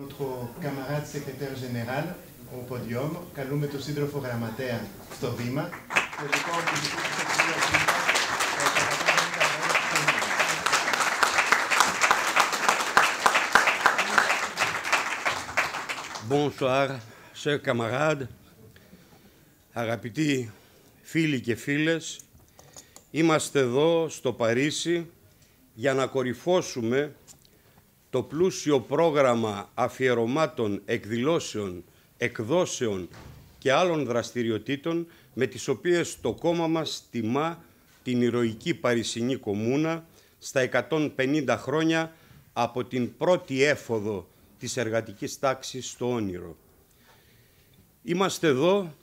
Notre camarade secrétaire général au podium, καλούμε τον σύντροφο γραμματέα στο βήμα. Bonsoir, chers camarades, αγαπητοί φίλοι και φίλες, είμαστε εδώ στο Παρίσι για να κορυφώσουμε το πλούσιο πρόγραμμα αφιερωμάτων, εκδηλώσεων, εκδόσεων και άλλων δραστηριοτήτων με τις οποίες το κόμμα μας τιμά την ηρωική Παρισινή κομμούνα στα 150 χρόνια από την πρώτη έφοδο της εργατικής τάξης στο όνειρο. Είμαστε εδώ,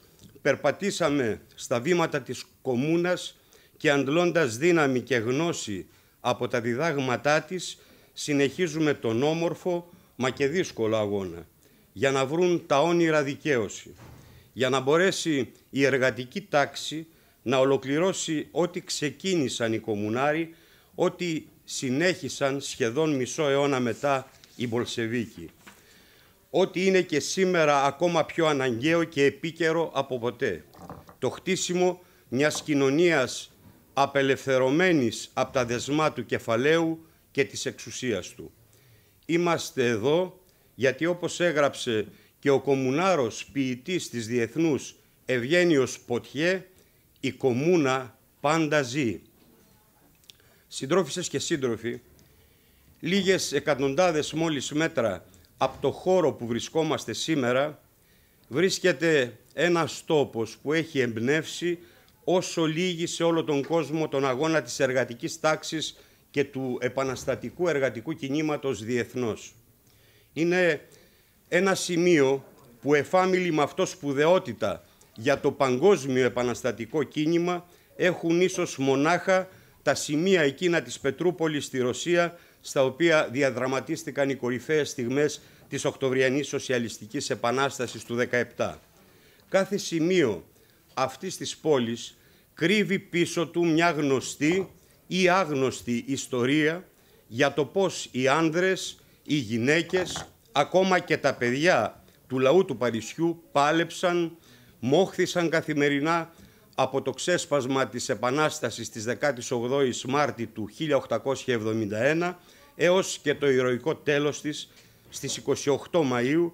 περπατήσαμε στα βήματα της Κομούνας και αντλώντας δύναμη και γνώση από τα διδάγματά της, συνεχίζουμε τον όμορφο μα και δύσκολο αγώνα για να βρουν τα όνειρα δικαίωση, για να μπορέσει η εργατική τάξη να ολοκληρώσει ό,τι ξεκίνησαν οι κομμουνάροι, ό,τι συνέχισαν σχεδόν μισό αιώνα μετά οι Μπολσεβίκοι. Ό,τι είναι και σήμερα ακόμα πιο αναγκαίο και επίκαιρο από ποτέ. Το χτίσιμο μιας κοινωνίας απελευθερωμένης από τα δεσμά του κεφαλαίου, και της εξουσίας του. Είμαστε εδώ γιατί όπως έγραψε και ο κομμουνάρος ποιητής της Διεθνούς Ευγένιος Ποτιέ, η κομμούνα πάντα ζει. Συντρόφισσες και σύντροφοι, λίγες εκατοντάδες μόλις μέτρα από το χώρο που βρισκόμαστε σήμερα, βρίσκεται ένας τόπος που έχει εμπνεύσει όσο λίγη σε όλο τον κόσμο τον αγώνα της εργατικής τάξης και του επαναστατικού εργατικού κινήματος διεθνώς. Είναι ένα σημείο που εφάμιλοι με αυτό σπουδαιότητα για το παγκόσμιο επαναστατικό κίνημα έχουν ίσως μονάχα τα σημεία εκείνα της Πετρούπολης στη Ρωσία στα οποία διαδραματίστηκαν οι κορυφαίες στιγμές της Οκτωβριανής Σοσιαλιστικής Επανάστασης του 17. Κάθε σημείο αυτής της πόλης κρύβει πίσω του μια γνωστή ή άγνωστη ιστορία για το πώς οι άνδρες, οι γυναίκες, ακόμα και τα παιδιά του λαού του Παρισιού πάλεψαν, μόχθησαν καθημερινά από το ξέσπασμα της Επανάστασης της 18ης Μάρτη του 1871 έως και το ηρωικό τέλος της στις 28 Μαΐου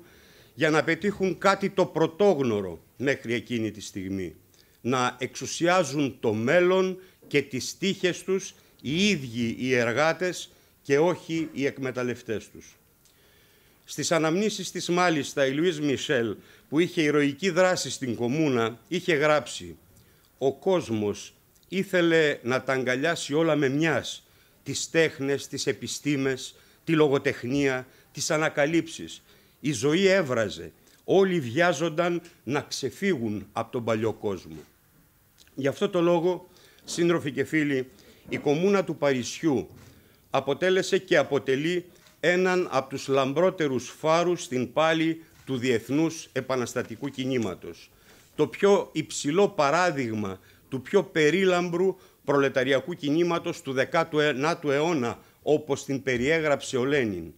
για να πετύχουν κάτι το πρωτόγνωρο μέχρι εκείνη τη στιγμή. Να εξουσιάζουν το μέλλον και τις τύχες τους οι ίδιοι οι εργάτες και όχι οι εκμεταλλευτές τους. Στις αναμνήσεις της μάλιστα η Λουίς Μισελ που είχε ηρωική δράση στην κομμούνα είχε γράψει «Ο κόσμος ήθελε να τα αγκαλιάσει όλα με μιας, τις τέχνες, τις επιστήμες, τη λογοτεχνία, τις ανακαλύψεις. Η ζωή έβραζε, όλοι βιάζονταν να ξεφύγουν από τον παλιό κόσμο. Γι' αυτό το λόγο σύντροφοι και φίλοι, η κομμούνα του Παρισιού αποτέλεσε και αποτελεί έναν από τους λαμπρότερους φάρους στην πάλη του διεθνούς επαναστατικού κινήματος. Το πιο υψηλό παράδειγμα του πιο περίλαμπρου προλεταριακού κινήματος του 19ου αιώνα, όπως την περιέγραψε ο Λένιν.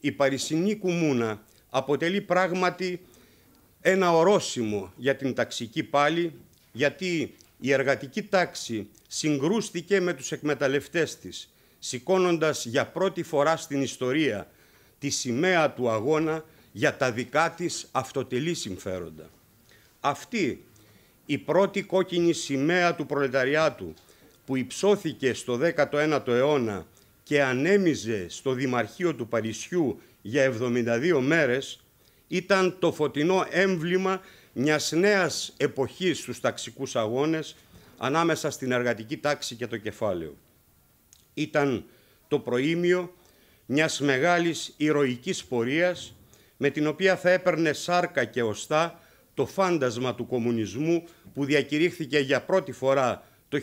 Η Παρισινή Κομμούνα αποτελεί πράγματι ένα ορόσημο για την ταξική πάλη, γιατί η εργατική τάξη συγκρούστηκε με τους εκμεταλλευτές της, σηκώνοντας για πρώτη φορά στην ιστορία τη σημαία του αγώνα για τα δικά της αυτοτελή συμφέροντα. Αυτή η πρώτη κόκκινη σημαία του προλεταριάτου που υψώθηκε στο 19ο αιώνα και ανέμιζε στο Δημαρχείο του Παρισιού για 72 μέρες ήταν το φωτεινό έμβλημα μιας νέας εποχής στους ταξικούς αγώνες ανάμεσα στην εργατική τάξη και το κεφάλαιο. Ήταν το προήμιο μιας μεγάλης ηρωικής πορείας με την οποία θα έπαιρνε σάρκα και οστά το φάντασμα του κομμουνισμού που διακηρύχθηκε για πρώτη φορά το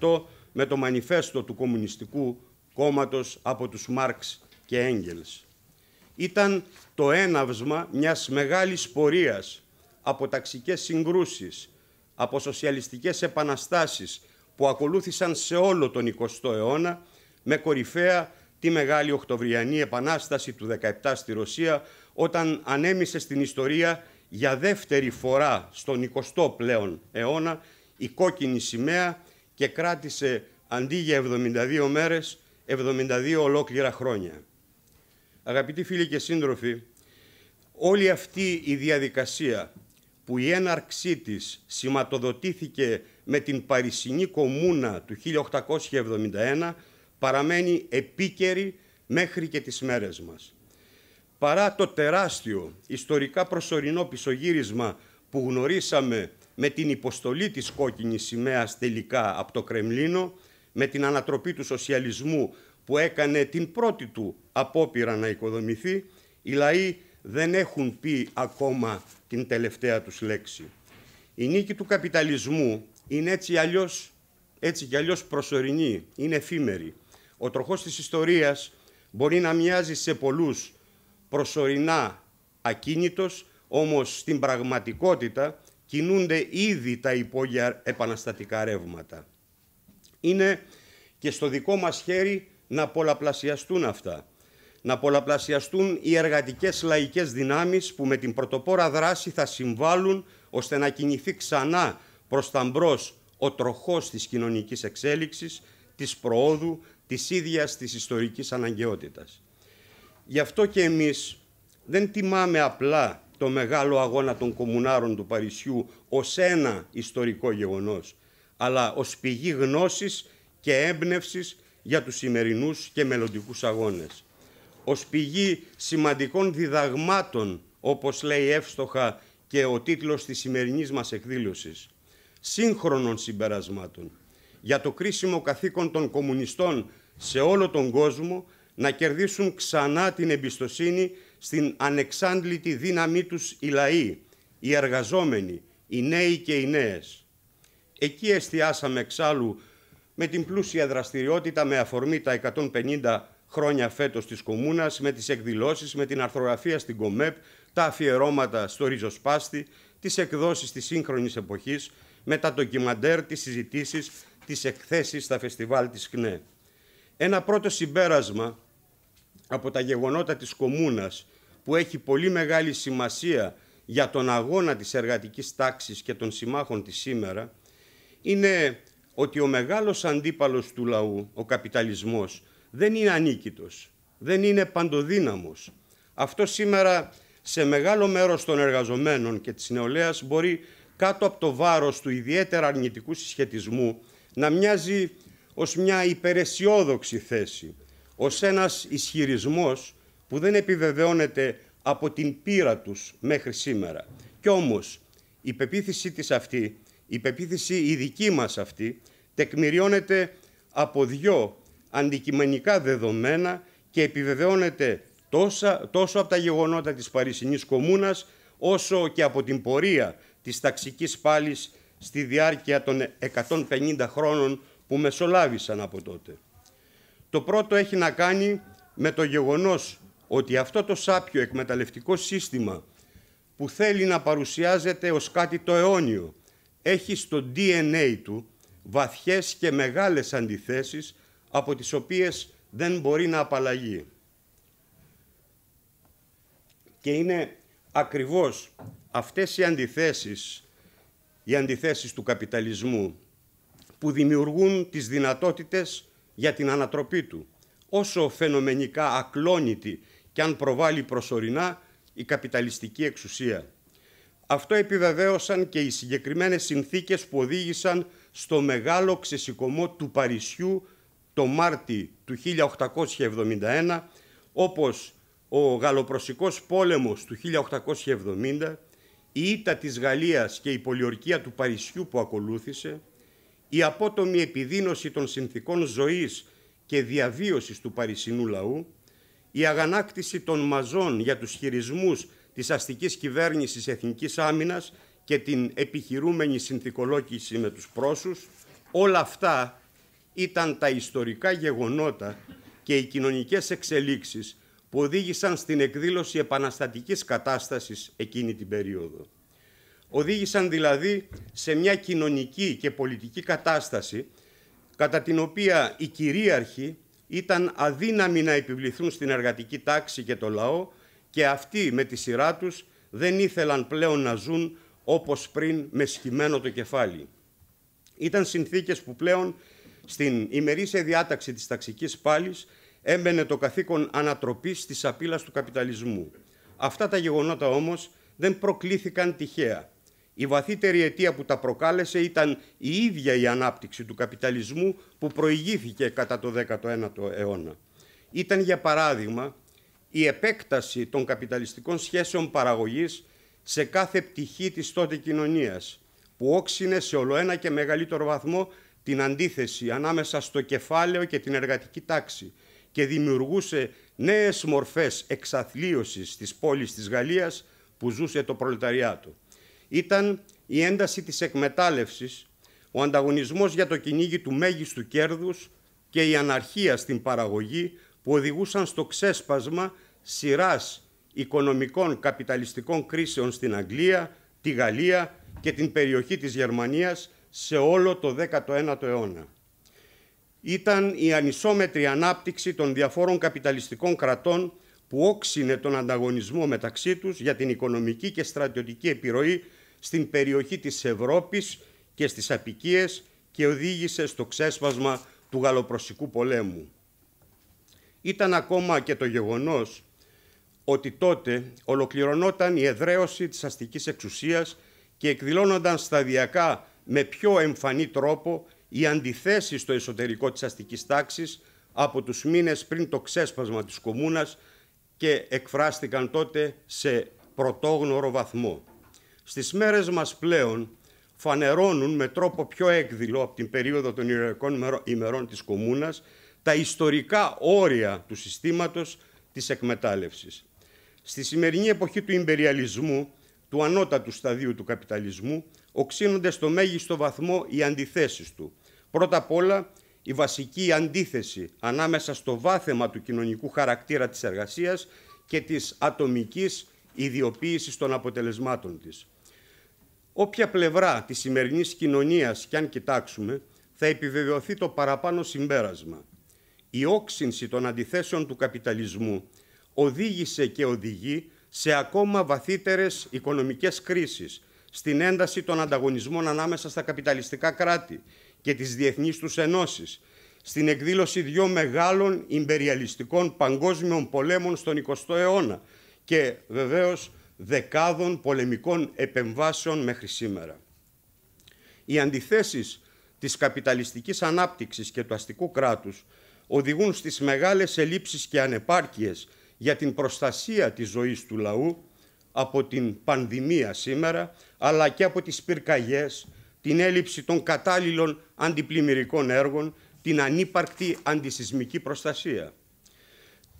1848 με το μανιφέστο του Κομμουνιστικού Κόμματος από τους Μάρξ και Έγγελς ήταν το έναυσμα μιας μεγάλης πορείας από ταξικές συγκρούσεις, από σοσιαλιστικές επαναστάσεις που ακολούθησαν σε όλο τον 20ο αιώνα με κορυφαία τη Μεγάλη Οκτωβριανή Επανάσταση του 17 στη Ρωσία όταν ανέμισε στην ιστορία για δεύτερη φορά στον 20ο πλέον αιώνα η κόκκινη σημαία και κράτησε αντί για 72 μέρες 72 ολόκληρα χρόνια. Αγαπητοί φίλοι και σύντροφοι, όλη αυτή η διαδικασία που η έναρξή της σηματοδοτήθηκε με την Παρισινή Κομμούνα του 1871 παραμένει επίκαιρη μέχρι και τις μέρες μας. Παρά το τεράστιο ιστορικά προσωρινό πισωγύρισμα που γνωρίσαμε με την υποστολή της κόκκινης σημαίας τελικά από το Κρεμλίνο, με την ανατροπή του σοσιαλισμού που έκανε την πρώτη του απόπειρα να οικοδομηθεί, οι λαοί δεν έχουν πει ακόμα την τελευταία τους λέξη. Η νίκη του καπιταλισμού είναι έτσι, αλλιώς, έτσι κι αλλιώς προσωρινή, είναι εφήμερη. Ο τροχός της ιστορίας μπορεί να μοιάζει σε πολλούς προσωρινά ακίνητος, όμως στην πραγματικότητα κινούνται ήδη τα υπόγεια επαναστατικά ρεύματα. Είναι και στο δικό μας χέρι να πολλαπλασιαστούν αυτά. Να πολλαπλασιαστούν οι εργατικές λαϊκές δυνάμεις που με την πρωτοπόρα δράση θα συμβάλλουν ώστε να κινηθεί ξανά προς τα μπρος ο τροχός της κοινωνικής εξέλιξης, της προόδου, της ίδιας της ιστορικής αναγκαιότητας. Γι' αυτό και εμείς δεν τιμάμε απλά το μεγάλο αγώνα των κομμουνάρων του Παρισιού ως ένα ιστορικό γεγονός, αλλά ως πηγή γνώσης και έμπνευσης για τους σημερινούς και μελλοντικούς αγώνες. Ως πηγή σημαντικών διδαγμάτων, όπως λέει εύστοχα και ο τίτλος της σημερινής μας εκδήλωσης, σύγχρονων συμπερασμάτων για το κρίσιμο καθήκον των κομμουνιστών σε όλο τον κόσμο να κερδίσουν ξανά την εμπιστοσύνη στην ανεξάντλητη δύναμή τους οι λαοί, οι εργαζόμενοι, οι νέοι και οι νέες. Εκεί εστιάσαμε εξάλλου με την πλούσια δραστηριότητα με αφορμή τα 150 χρόνια φέτος της Κομούνας, με τις εκδηλώσεις, με την αρθρογραφία στην ΚΟΜΕΠ, τα αφιερώματα στο ριζοσπάστη, τις εκδόσεις της σύγχρονης εποχής, με τα ντοκιμαντέρ, τις συζητήσεις, τις εκθέσεις στα φεστιβάλ της ΚΝΕ. Ένα πρώτο συμπέρασμα από τα γεγονότα της Κομούνας που έχει πολύ μεγάλη σημασία για τον αγώνα της εργατικής τάξης και των συμμάχων της σήμερα είναι ότι ο μεγάλος αντίπαλος του λαού, ο καπιταλισμός, δεν είναι ανίκητος, δεν είναι παντοδύναμος. Αυτό σήμερα σε μεγάλο μέρος των εργαζομένων και της νεολαίας μπορεί κάτω από το βάρος του ιδιαίτερα αρνητικού συσχετισμού να μοιάζει ως μια υπεραισιόδοξη θέση, ως ένας ισχυρισμός που δεν επιβεβαιώνεται από την πείρα τους μέχρι σήμερα. Κι όμως η πεποίθησή της αυτή η πεποίθηση η δική μας αυτή τεκμηριώνεται από δυο αντικειμενικά δεδομένα και επιβεβαιώνεται τόσο από τα γεγονότα της Παρισινής Κομμούνας όσο και από την πορεία της ταξικής πάλης στη διάρκεια των 150 χρόνων που μεσολάβησαν από τότε. Το πρώτο έχει να κάνει με το γεγονός ότι αυτό το σάπιο εκμεταλλευτικό σύστημα που θέλει να παρουσιάζεται ως κάτι το αιώνιο έχει στο DNA του βαθιές και μεγάλες αντιθέσεις από τις οποίες δεν μπορεί να απαλλαγεί. Και είναι ακριβώς αυτές οι αντιθέσεις, οι αντιθέσεις του καπιταλισμού που δημιουργούν τις δυνατότητες για την ανατροπή του. Όσο φαινομενικά ακλόνητη και αν προβάλλει προσωρινά η καπιταλιστική εξουσία. Αυτό επιβεβαίωσαν και οι συγκεκριμένες συνθήκες που οδήγησαν στο μεγάλο ξεσηκωμό του Παρισιού το Μάρτι του 1871, όπως ο Γαλλοπροσικός πόλεμος του 1870, η ήττα της Γαλλίας και η πολιορκία του Παρισιού που ακολούθησε, η απότομη επιδίνωση των συνθήκων ζωής και διαβίωσης του παρισινού λαού, η αγανάκτηση των μαζών για τους χειρισμούς της αστικής κυβέρνησης εθνικής άμυνας και την επιχειρούμενη συνθηκολόγηση με τους πρόσους, όλα αυτά ήταν τα ιστορικά γεγονότα και οι κοινωνικές εξελίξεις που οδήγησαν στην εκδήλωση επαναστατικής κατάστασης εκείνη την περίοδο. Οδήγησαν δηλαδή σε μια κοινωνική και πολιτική κατάσταση κατά την οποία οι κυρίαρχοι ήταν αδύναμοι να επιβληθούν στην εργατική τάξη και το λαό και αυτοί με τη σειρά τους δεν ήθελαν πλέον να ζουν όπως πριν με σχημένο το κεφάλι. Ήταν συνθήκες που πλέον στην ημερήσια διάταξη της ταξικής πάλης έμπαινε το καθήκον ανατροπής της απειλας του καπιταλισμού. Αυτά τα γεγονότα όμως δεν προκλήθηκαν τυχαία. Η βαθύτερη αιτία που τα προκάλεσε ήταν η ίδια η ανάπτυξη του καπιταλισμού που προηγήθηκε κατά το 19ο αιώνα. Ήταν για παράδειγμα η επέκταση των καπιταλιστικών σχέσεων παραγωγής σε κάθε πτυχή της τότε κοινωνίας, που όξινε σε ολοένα και μεγαλύτερο βαθμό την αντίθεση ανάμεσα στο κεφάλαιο και την εργατική τάξη και δημιουργούσε νέες μορφές εξαθλίωσης της πόλης της Γαλλίας που ζούσε το προλεταριάτο. Ήταν η ένταση της εκμετάλλευσης, ο ανταγωνισμός για το κυνήγι του μέγιστου κέρδους και η αναρχία στην παραγωγή που οδηγούσαν στο ξέσπασμα σειράς οικονομικών καπιταλιστικών κρίσεων στην Αγγλία, τη Γαλλία και την περιοχή της Γερμανίας σε όλο το 19ο αιώνα. Ήταν η ανισόμετρη ανάπτυξη των διαφόρων καπιταλιστικών κρατών που όξινε τον ανταγωνισμό μεταξύ τους για την οικονομική και στρατιωτική επιρροή στην περιοχή της Ευρώπης και στις απικίες και οδήγησε στο ξέσπασμα του Γαλλοπροσικού πολέμου. Ήταν ακόμα και το γεγονός ότι τότε ολοκληρωνόταν η εδραίωση της αστικής εξουσίας και εκδηλώνονταν σταδιακά με πιο εμφανή τρόπο οι αντιθέσεις στο εσωτερικό της αστικής τάξης από τους μήνες πριν το ξέσπασμα της Κομούνας και εκφράστηκαν τότε σε πρωτόγνωρο βαθμό. Στις μέρες μας πλέον φανερώνουν με τρόπο πιο έκδηλο από την περίοδο των ημερών της Κομούνας τα ιστορικά όρια του συστήματος της εκμετάλλευσης. Στη σημερινή εποχή του ιμπεριαλισμού, του ανώτατου σταδίου του καπιταλισμού, οξύνονται στο μέγιστο βαθμό οι αντιθέσεις του. Πρώτα απ' όλα, η βασική αντίθεση ανάμεσα στο βάθεμα του κοινωνικού χαρακτήρα της εργασίας και της ατομικής ιδιοποίησης των αποτελεσμάτων της. Όποια πλευρά της σημερινής κοινωνίας κι αν κοιτάξουμε, θα επιβεβαιωθεί το παραπάνω συμπέρασμα. Η όξυνση των αντιθέσεων του καπιταλισμού οδήγησε και οδηγεί σε ακόμα βαθύτερες οικονομικές κρίσεις, στην ένταση των ανταγωνισμών ανάμεσα στα καπιταλιστικά κράτη και τις διεθνείς τους ενώσεις, στην εκδήλωση δυο μεγάλων ιμπεριαλιστικών παγκόσμιων πολέμων στον 20ο αιώνα και βεβαίως δεκάδων πολεμικών επεμβάσεων μέχρι σήμερα. Οι αντιθέσεις της καπιταλιστικής ανάπτυξης και του αστικού κράτους οδηγούν στις μεγάλες ελλείψεις και ανεπάρκειες για την προστασία της ζωής του λαού από την πανδημία σήμερα, αλλά και από τις πυρκαγιές, την έλλειψη των κατάλληλων αντιπλημμυρικών έργων, την ανύπαρκτη αντισυσμική προστασία.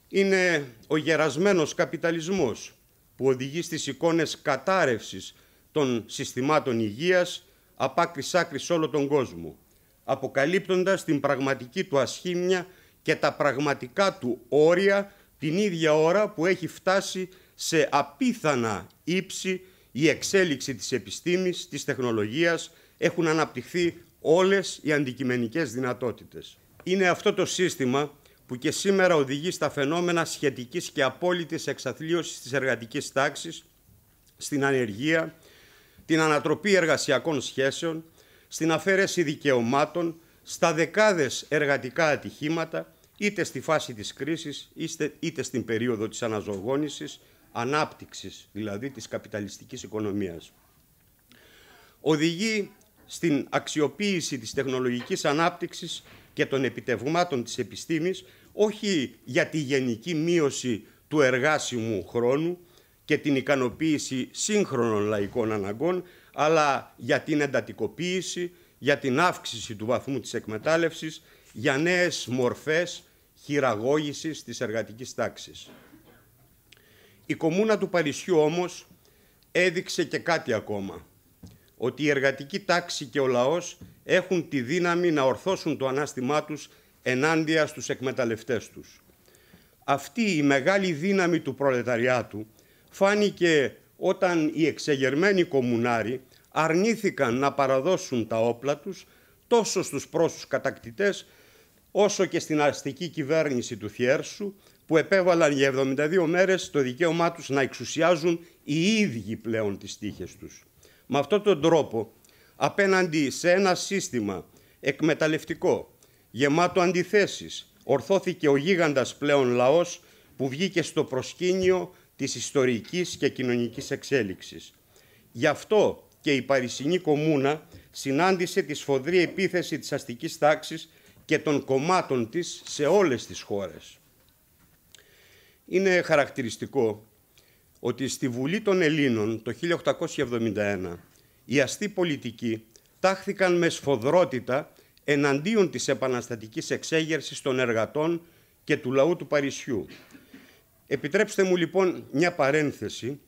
Είναι ο γερασμένος καπιταλισμός που οδηγεί στις εικόνες κατάρρευσης των συστημάτων υγείας απ' άκρη σε όλο τον κόσμο, αποκαλύπτοντας την πραγματική του ασχήμια και τα πραγματικά του όρια την ίδια ώρα που έχει φτάσει σε απίθανα ύψη η εξέλιξη της επιστήμης, της τεχνολογίας, έχουν αναπτυχθεί όλες οι αντικειμενικές δυνατότητες. Είναι αυτό το σύστημα που και σήμερα οδηγεί στα φαινόμενα σχετικής και απόλυτης εξαθλίωσης της εργατικής τάξης, στην ανεργία, την ανατροπή εργασιακών σχέσεων, στην αφαίρεση δικαιωμάτων, στα δεκάδες εργατικά ατυχήματα, είτε στη φάση της κρίσης, είτε, είτε στην περίοδο της αναζωογόνησης, ανάπτυξης δηλαδή της καπιταλιστικής οικονομίας. Οδηγεί στην αξιοποίηση της τεχνολογικής ανάπτυξης και των επιτευγμάτων της επιστήμης, όχι για τη γενική μείωση του εργάσιμου χρόνου και την ικανοποίηση σύγχρονων λαϊκών αναγκών, αλλά για την εντατικοποίηση, για την αύξηση του βαθμού της εκμετάλλευσης, για νέες μορφές χειραγώγησης της εργατικής τάξης. Η κομμούνα του Παρισιού όμως έδειξε και κάτι ακόμα, ότι η εργατική τάξη και ο λαός έχουν τη δύναμη να ορθώσουν το ανάστημά τους ενάντια στους εκμεταλλευτές τους. Αυτή η μεγάλη δύναμη του προλεταριάτου φάνηκε όταν οι εξεγερμένοι κομμουνάροι αρνήθηκαν να παραδώσουν τα όπλα τους τόσο στους πρόσους κατακτητές όσο και στην αστική κυβέρνηση του Θιέρσου, που επέβαλαν για 72 μέρες το δικαίωμά τους να εξουσιάζουν οι ίδιοι πλέον τις τύχες τους. Με αυτόν τον τρόπο, απέναντι σε ένα σύστημα εκμεταλλευτικό, γεμάτο αντιθέσεις, ορθώθηκε ο γίγαντας πλέον λαός που βγήκε στο προσκήνιο της ιστορικής και κοινωνικής εξέλιξης. Γι' αυτό και η Παρισινή Κομμούνα συνάντησε τη σφοδρή επίθεση της αστικής τάξης και των κομμάτων της σε όλες τις χώρες. Είναι χαρακτηριστικό ότι στη Βουλή των Ελλήνων το 1871 οι αστεί πολιτικοί τάχθηκαν με σφοδρότητα εναντίον της επαναστατικής εξέγερσης των εργατών και του λαού του Παρισιού. Επιτρέψτε μου λοιπόν μια παρένθεση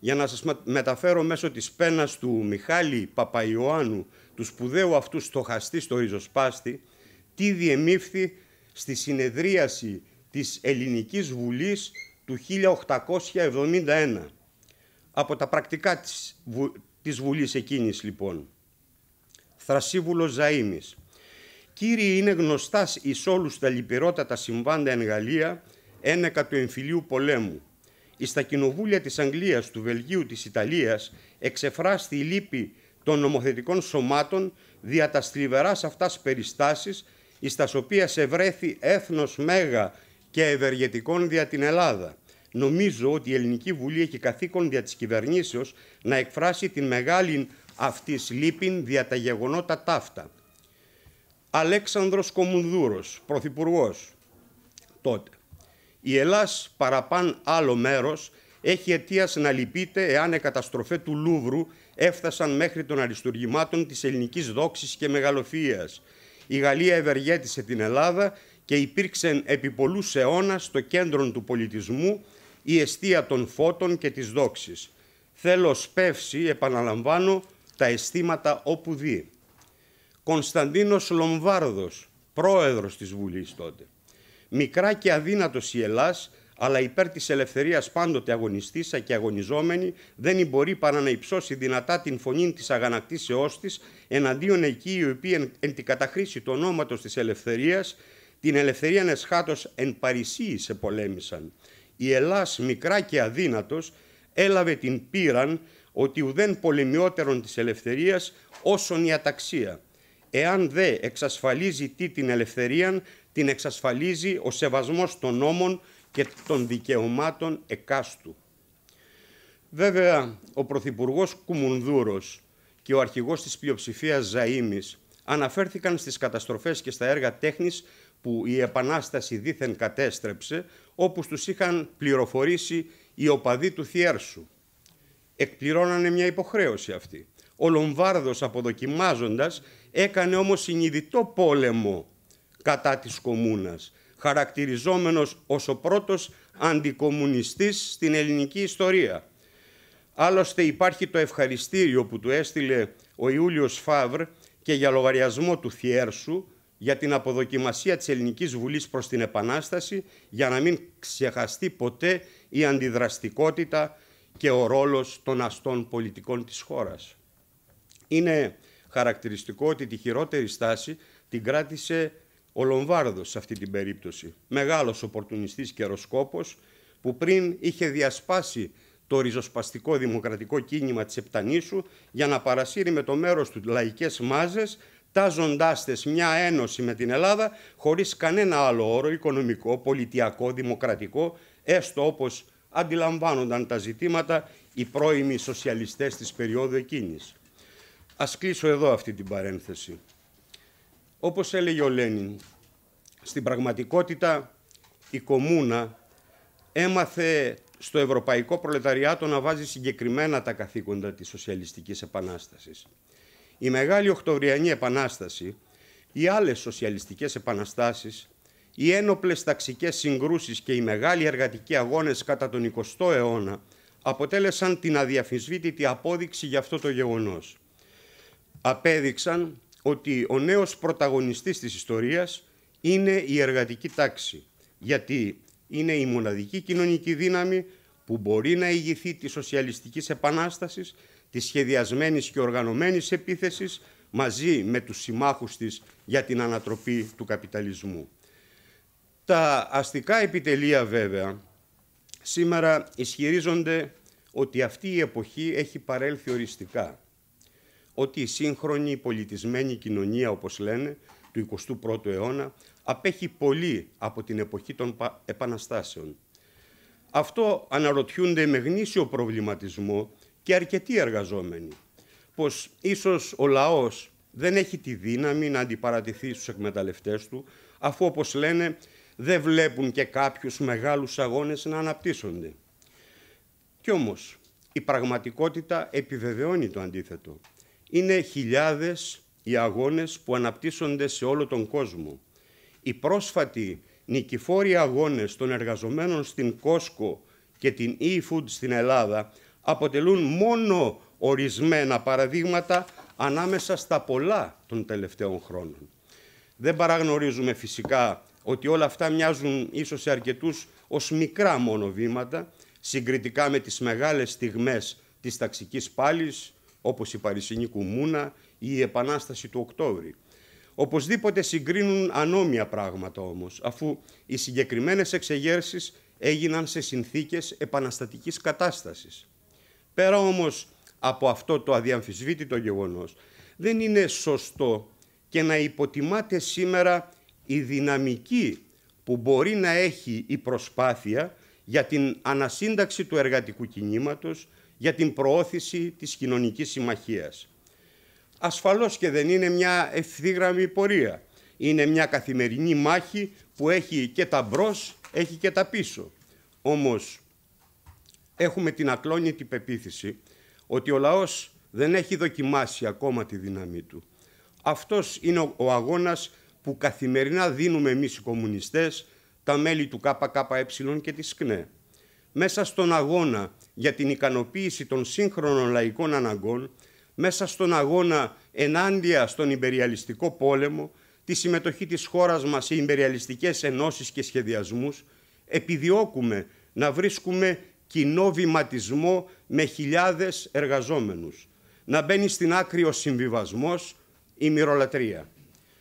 για να σας μεταφέρω μέσω της πένας του Μιχάλη Παπαϊωάννου, του σπουδαίου αυτού στοχαστή στο ριζοσπάστη, τι διεμήφθη στη συνεδρίαση της Ελληνικής Βουλής του 1871. Από τα πρακτικά της, Βου... της Βουλής εκείνης λοιπόν. Θρασίβουλος Ζαΐμης. Κύριοι είναι γνωστά εις όλους τα λυπηρότατα συμβάντα εν Γαλλία ένεκα του εμφυλίου πολέμου. Εις τα κοινοβούλια της Αγγλίας, του Βελγίου, της Ιταλίας εξεφράστη η λύπη των νομοθετικών σωμάτων δια τα αυτάς περιστάσεις εις τας οποίας ευρέθη έθνος μέγα και ευεργετικών δια την Ελλάδα. Νομίζω ότι η Ελληνική Βουλή έχει καθήκον δια της κυβερνήσεως να εκφράσει την μεγάλη αυτής λύπην δια τα γεγονότα ταύτα. Αλέξανδρος Κομουνδούρος, Πρωθυπουργός τότε. Η Ελλάς παραπάν άλλο μέρος έχει αιτίας να λυπείται εάν η καταστροφέ του Λούβρου έφτασαν μέχρι των αριστουργημάτων της ελληνικής δόξης και μεγαλοφίας η Γαλλία ευεργέτησε την Ελλάδα και υπήρξε επί πολλούς αιώνας στο κέντρο του πολιτισμού η αιστεία των φώτων και της δόξης. Θέλω σπεύσει, επαναλαμβάνω, τα αισθήματα όπου δει. Κωνσταντίνος Λομβάρδος, πρόεδρος της Βουλής τότε. Μικρά και αδύνατος η Ελλάς αλλά υπέρ της ελευθερίας πάντοτε αγωνιστήσα και αγωνιζόμενη, δεν μπορεί παρά να υψώσει δυνατά την φωνή της αγανακτήσεώς της εναντίον εκεί οι οποίοι εν, την καταχρήση του ονόματος της ελευθερίας, την ελευθερία εσχάτως εν Παρισίη σε πολέμησαν. Η Ελλάς μικρά και αδύνατος έλαβε την πύραν ότι ουδέν πολεμιότερον της ελευθερίας όσον η αταξία. Εάν δε εξασφαλίζει τι την ελευθερίαν, την εξασφαλίζει ο σεβασμός των νόμων και των δικαιωμάτων εκάστου. Βέβαια, ο Πρωθυπουργός Κουμουνδούρος και ο αρχηγός της πλειοψηφίας Ζαΐμης αναφέρθηκαν στις καταστροφές και στα έργα τέχνης που η Επανάσταση δήθεν κατέστρεψε, όπως τους είχαν πληροφορήσει οι οπαδοί του Θιέρσου. Εκπληρώνανε μια υποχρέωση αυτή. Ο Λομβάρδος αποδοκιμάζοντας έκανε όμως συνειδητό πόλεμο κατά της κομμούνας χαρακτηριζόμενος ως ο πρώτος αντικομουνιστής στην ελληνική ιστορία. Άλλωστε υπάρχει το ευχαριστήριο που του έστειλε ο Ιούλιος Φαύρ και για λογαριασμό του Θιέρσου για την αποδοκιμασία της Ελληνικής Βουλής προς την Επανάσταση για να μην ξεχαστεί ποτέ η αντιδραστικότητα και ο ρόλος των αστών πολιτικών της χώρας. Είναι χαρακτηριστικό ότι τη χειρότερη στάση την κράτησε ο Λομβάρδος σε αυτή την περίπτωση, μεγάλος οπορτουνιστής καιροσκόπος που πριν είχε διασπάσει το ριζοσπαστικό δημοκρατικό κίνημα της Επτανήσου για να παρασύρει με το μέρος του λαϊκές μάζες τάζοντάς τες μια ένωση με την Ελλάδα χωρίς κανένα άλλο όρο οικονομικό, πολιτιακό, δημοκρατικό έστω όπως αντιλαμβάνονταν τα ζητήματα οι πρώιμοι σοσιαλιστές της περίοδου εκείνης. Ας κλείσω εδώ αυτή την παρένθεση. Όπως έλεγε ο Λένιν, στην πραγματικότητα η κομμούνα έμαθε στο ευρωπαϊκό προλεταριάτο να βάζει συγκεκριμένα τα καθήκοντα της σοσιαλιστικής επανάστασης. Η Μεγάλη Οκτωβριανή Επανάσταση, οι άλλες σοσιαλιστικές επαναστάσεις, οι ένοπλες ταξικές συγκρούσεις και οι μεγάλοι εργατικοί αγώνες κατά τον 20ο αιώνα αποτέλεσαν την αδιαφυσβήτητη απόδειξη για αυτό το γεγονός. Απέδειξαν ότι ο νέος πρωταγωνιστής της ιστορίας είναι η εργατική τάξη, γιατί είναι η μοναδική κοινωνική δύναμη που μπορεί να ηγηθεί της σοσιαλιστικής επανάστασης, της σχεδιασμένης και οργανωμένης επίθεσης μαζί με τους συμμάχους της για την ανατροπή του καπιταλισμού. Τα αστικά επιτελεία βέβαια σήμερα ισχυρίζονται ότι αυτή η εποχή έχει παρέλθει οριστικά ότι η σύγχρονη πολιτισμένη κοινωνία, όπως λένε, του 21ου αιώνα, απέχει πολύ από την εποχή των επαναστάσεων. Αυτό αναρωτιούνται με γνήσιο προβληματισμό και αρκετοί εργαζόμενοι, πως ίσως ο λαός δεν έχει τη δύναμη να αντιπαρατηθεί στους εκμεταλλευτές του, αφού όπως λένε δεν βλέπουν και κάποιους μεγάλους αγώνες να αναπτύσσονται. Κι όμως η πραγματικότητα επιβεβαιώνει το αντίθετο. Είναι χιλιάδες οι αγώνες που αναπτύσσονται σε όλο τον κόσμο. Οι πρόσφατοι νικηφόροι αγώνες των εργαζομένων στην Κόσκο και την e-food στην Ελλάδα αποτελούν μόνο ορισμένα παραδείγματα ανάμεσα στα πολλά των τελευταίων χρόνων. Δεν παραγνωρίζουμε φυσικά ότι όλα αυτά μοιάζουν ίσως σε αρκετούς ως μικρά μόνο βήματα, συγκριτικά με τις μεγάλες στιγμές της ταξικής πάλης, όπως η Παρισινή Κουμούνα ή η Επανάσταση του Οκτώβρη. Οπωσδήποτε συγκρίνουν ανώμια πράγματα όμως, αφού οι συγκεκριμένες εξεγέρσεις έγιναν σε συνθήκες επαναστατικής κατάστασης. Πέρα όμως από αυτό το αδιαμφισβήτητο γεγονός, δεν είναι σωστό και να υποτιμάται σήμερα η δυναμική που μπορεί να έχει η προσπάθεια για την ανασύνταξη του εργατικού κινήματος για την προώθηση της κοινωνικής συμμαχίας. Ασφαλώς και δεν είναι μια ευθύγραμμη πορεία. Είναι μια καθημερινή μάχη που έχει και τα μπρος, έχει και τα πίσω. Όμως έχουμε την ακλόνητη πεποίθηση ότι ο λαός δεν έχει δοκιμάσει ακόμα τη δύναμή του. Αυτός είναι ο αγώνας που καθημερινά δίνουμε εμείς οι κομμουνιστές, τα μέλη του ΚΚΕ και της ΚΝΕ μέσα στον αγώνα για την ικανοποίηση των σύγχρονων λαϊκών αναγκών, μέσα στον αγώνα ενάντια στον υπεριαλιστικό πόλεμο, τη συμμετοχή της χώρας μας σε υπεριαλιστικές ενώσεις και σχεδιασμούς, επιδιώκουμε να βρίσκουμε κοινό βηματισμό με χιλιάδες εργαζόμενους, να μπαίνει στην άκρη ο συμβιβασμός, η μυρολατρεία.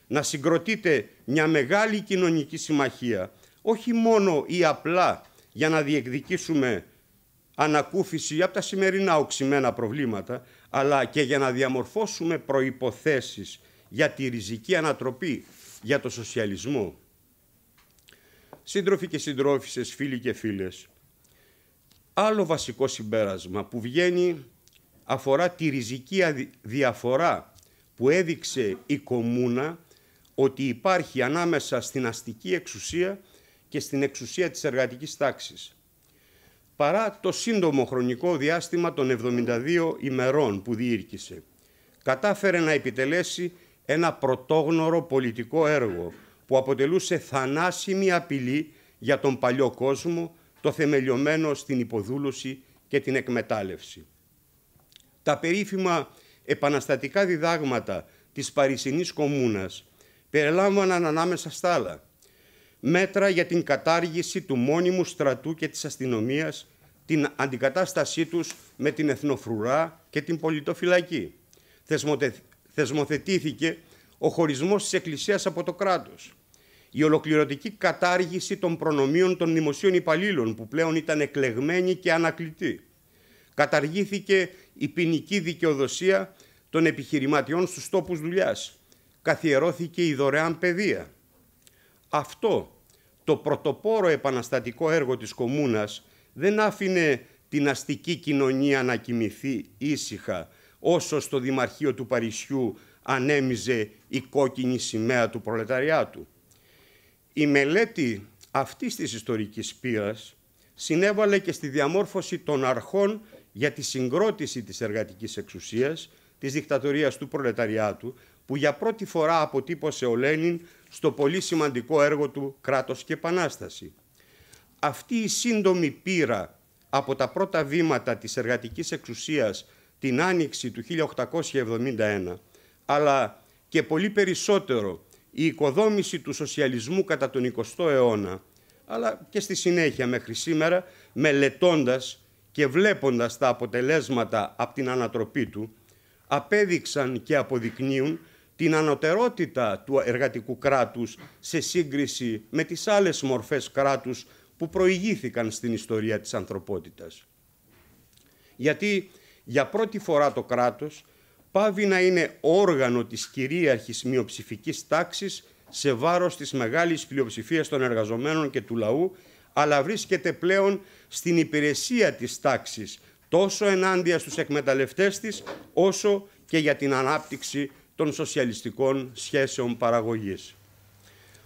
Να συγκροτείται μια μεγάλη κοινωνική συμμαχία, όχι μόνο ή απλά για να διεκδικήσουμε ανακούφιση από τα σημερινά οξυμένα προβλήματα, αλλά και για να διαμορφώσουμε προϋποθέσεις για τη ριζική ανατροπή, για το σοσιαλισμό. Σύντροφοι και συντρόφισσες, φίλοι και φίλες, άλλο βασικό συμπέρασμα που βγαίνει αφορά τη ριζική διαφορά που έδειξε η κομμούνα ότι υπάρχει ανάμεσα στην αστική εξουσία και στην εξουσία της εργατικής τάξης. Παρά το σύντομο χρονικό διάστημα των 72 ημερών που διήρκησε, κατάφερε να επιτελέσει ένα πρωτόγνωρο πολιτικό έργο που αποτελούσε θανάσιμη απειλή για τον παλιό κόσμο, το θεμελιωμένο στην υποδούλωση και την εκμετάλλευση. Τα περίφημα επαναστατικά διδάγματα της Παρισινής Κομμούνας περιλάμβαναν ανάμεσα στα άλλα μέτρα για την κατάργηση του μόνιμου στρατού και της αστυνομίας, την αντικατάστασή τους με την εθνοφρουρά και την πολιτοφυλακή. Θεσμοθετήθηκε ο χωρισμός της Εκκλησίας από το κράτος. Η ολοκληρωτική κατάργηση των προνομίων των δημοσίων υπαλλήλων που πλέον ήταν εκλεγμένοι και ανακλητοί. Καταργήθηκε η ποινική δικαιοδοσία των επιχειρηματιών στους τόπους δουλειάς. Καθιερώθηκε η δωρεάν παιδεία. Αυτό το πρωτοπόρο επαναστατικό έργο της κομμούνας... δεν άφηνε την αστική κοινωνία να κοιμηθεί ήσυχα όσο στο Δημαρχείο του Παρισιού ανέμιζε η κόκκινη σημαία του προλεταριάτου. Η μελέτη αυτής της ιστορικής πείρας συνέβαλε και στη διαμόρφωση των αρχών για τη συγκρότηση της εργατικής εξουσίας, της δικτατορίας του προλεταριάτου, που για πρώτη φορά αποτύπωσε ο Λένιν στο πολύ σημαντικό έργο του «Κράτος και Επανάσταση». Αυτή η σύντομη πείρα από τα πρώτα βήματα της εργατικής εξουσίας την Άνοιξη του 1871, αλλά και πολύ περισσότερο η οικοδόμηση του σοσιαλισμού κατά τον 20ο αιώνα, αλλά και στη συνέχεια μέχρι σήμερα, μελετώντας και βλέποντας τα αποτελέσματα από την ανατροπή του, απέδειξαν και αποδεικνύουν την ανωτερότητα του εργατικού κράτους σε σύγκριση με τις άλλες μορφές κράτους που προηγήθηκαν στην ιστορία της ανθρωπότητας. Γιατί για πρώτη φορά το κράτος πάβει να είναι όργανο της κυρίαρχης μειοψηφικής τάξης σε βάρος της μεγάλης πλειοψηφίας των εργαζομένων και του λαού, αλλά βρίσκεται πλέον στην υπηρεσία της τάξης, τόσο ενάντια στους εκμεταλλευτές της, όσο και για την ανάπτυξη των σοσιαλιστικών σχέσεων παραγωγής.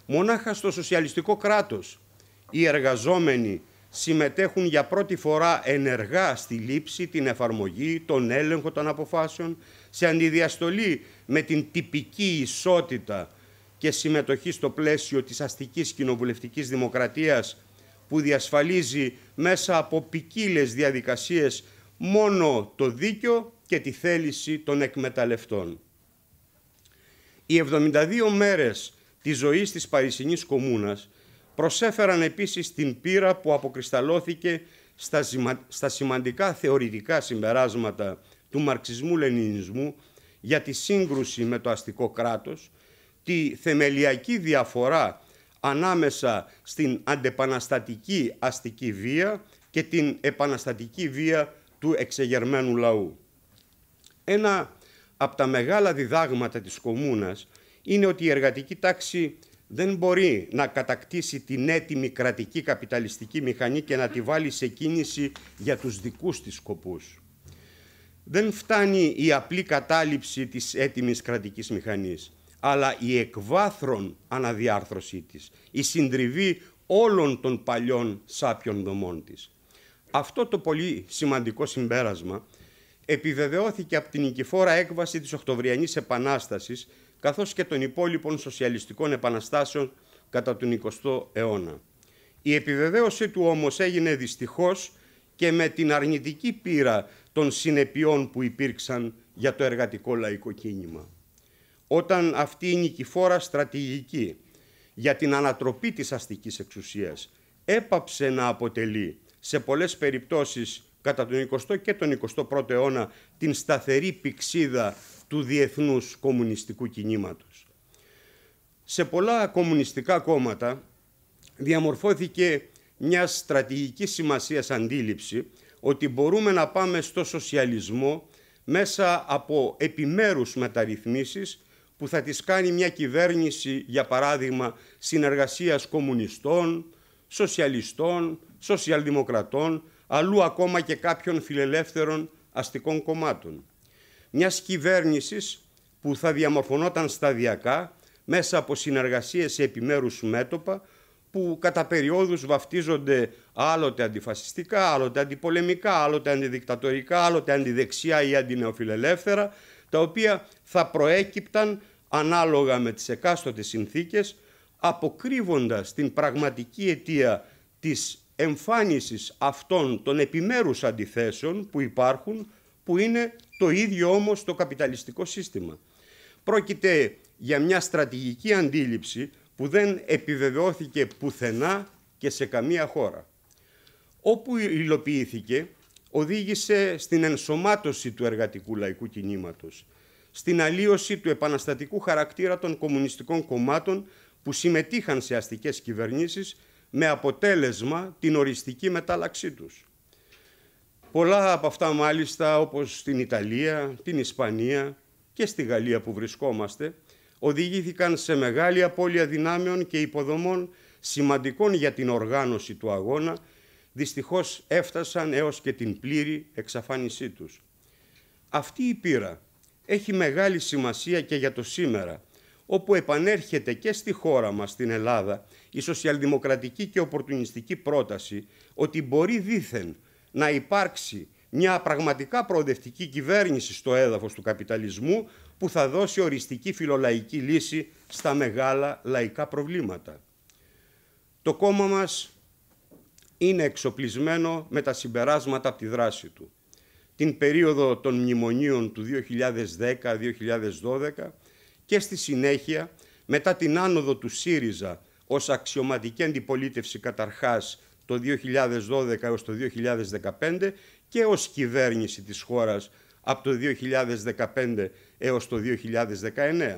Μονάχα στο σοσιαλιστικό κράτος οι εργαζόμενοι συμμετέχουν για πρώτη φορά ενεργά στη λήψη, την εφαρμογή, τον έλεγχο των αποφάσεων, σε αντιδιαστολή με την τυπική ισότητα και συμμετοχή στο πλαίσιο της αστικής κοινοβουλευτικής δημοκρατίας που διασφαλίζει μέσα από ποικίλες διαδικασίες μόνο το δίκιο και τη θέληση των εκμεταλλευτών. Οι 72 μέρες της ζωής της Παρισινής Κομμούνας προσέφεραν επίσης την πείρα που αποκρισταλώθηκε στα, στα σημαντικά θεωρητικά συμπεράσματα του μαρξισμού-λενινισμού για τη σύγκρουση με το αστικό κράτος, τη θεμελιακή διαφορά ανάμεσα στην αντεπαναστατική αστική βία και την επαναστατική βία του εξεγερμένου λαού. Ένα από τα μεγάλα διδάγματα της Κομμούνας... είναι ότι η εργατική τάξη δεν μπορεί να κατακτήσει την έτοιμη κρατική καπιταλιστική μηχανή και να τη βάλει σε κίνηση για τους δικούς της σκοπούς. Δεν φτάνει η απλή κατάληψη της έτοιμης κρατικής μηχανής, αλλά η εκβάθρον αναδιάρθρωσή της, η συντριβή όλων των παλιών σάπιων δομών της. Αυτό το πολύ σημαντικό συμπέρασμα επιβεβαιώθηκε από την νικηφόρα έκβαση της Οκτωβριανής Επανάστασης καθώς και των υπόλοιπων σοσιαλιστικών επαναστάσεων κατά τον 20ο αιώνα. Η επιβεβαίωση του όμως έγινε δυστυχώς και με την αρνητική πείρα των συνεπειών που υπήρξαν για το εργατικό λαϊκό κίνημα. Όταν αυτή η νικηφόρα στρατηγική για την ανατροπή της αστικής εξουσίας έπαψε να αποτελεί σε πολλές περιπτώσεις κατά τον 20ο και τον 21ο αιώνα την σταθερή πηξίδα του διεθνούς κομμουνιστικού κινήματος. Σε πολλά κομμουνιστικά κόμματα διαμορφώθηκε μια στρατηγική σημασίας αντίληψη ότι μπορούμε να πάμε στο σοσιαλισμό μέσα από επιμέρους μεταρρυθμίσεις που θα τις κάνει μια κυβέρνηση, για παράδειγμα, συνεργασίας κομμουνιστών, σοσιαλιστών, σοσιαλδημοκρατών, αλλού ακόμα και κάποιων φιλελεύθερων αστικών κομμάτων. Μιας κυβέρνησης που θα διαμορφωνόταν σταδιακά μέσα από συνεργασίες σε επιμέρους μέτωπα που κατά περιόδους βαφτίζονται άλλοτε αντιφασιστικά, άλλοτε αντιπολεμικά, άλλοτε αντιδικτατορικά, άλλοτε αντιδεξιά ή αντινεοφιλελεύθερα, τα οποία θα προέκυπταν ανάλογα με τις εκάστοτε συνθήκες, αποκρύβοντας την πραγματική αιτία της εμφάνισης αυτών των επιμέρους αντιθέσεων που υπάρχουν, που είναι το ίδιο όμως το καπιταλιστικό σύστημα. Πρόκειται για μια στρατηγική αντίληψη που δεν επιβεβαιώθηκε πουθενά και σε καμία χώρα. Όπου υλοποιήθηκε, οδήγησε στην ενσωμάτωση του εργατικού λαϊκού κινήματος, στην αλλίωση του επαναστατικού χαρακτήρα των κομμουνιστικών κομμάτων που συμμετείχαν σε αστικές κυβερνήσεις με αποτέλεσμα την οριστική μετάλλαξή τους. Πολλά από αυτά μάλιστα όπως στην Ιταλία, την Ισπανία και στη Γαλλία που βρισκόμαστε οδηγήθηκαν σε μεγάλη απώλεια δυνάμεων και υποδομών σημαντικών για την οργάνωση του αγώνα δυστυχώς έφτασαν έως και την πλήρη εξαφάνισή τους. Αυτή η πείρα έχει μεγάλη σημασία και για το σήμερα όπου επανέρχεται και στη χώρα μας, στην Ελλάδα, η σοσιαλδημοκρατική και οπορτουνιστική πρόταση ότι μπορεί δήθεν να υπάρξει μια πραγματικά προοδευτική κυβέρνηση στο έδαφος του καπιταλισμού που θα δώσει οριστική φιλολαϊκή λύση στα μεγάλα λαϊκά προβλήματα. Το κόμμα μας είναι εξοπλισμένο με τα συμπεράσματα από τη δράση του. Την περίοδο των μνημονίων του 2010-2012 και στη συνέχεια μετά την άνοδο του ΣΥΡΙΖΑ ως αξιωματική αντιπολίτευση καταρχάς το 2012 έως το 2015 και ως κυβέρνηση της χώρας από το 2015 έως το 2019.